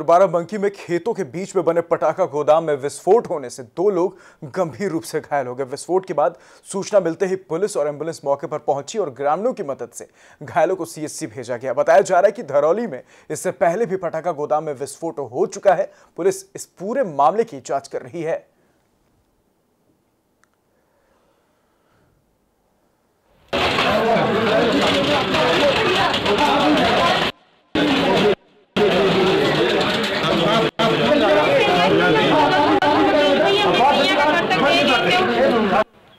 बाराबंकी में खेतों के बीच में बने पटाखा गोदाम में विस्फोट होने से दो लोग गंभीर रूप से घायल हो गए विस्फोट के बाद सूचना मिलते ही पुलिस और एम्बुलेंस मौके पर पहुंची और ग्रामीणों की मदद से घायलों को सीएससी भेजा गया बताया जा रहा है कि धरौली में इससे पहले भी पटाखा गोदाम में विस्फोट हो चुका है पुलिस इस पूरे मामले की जांच कर रही है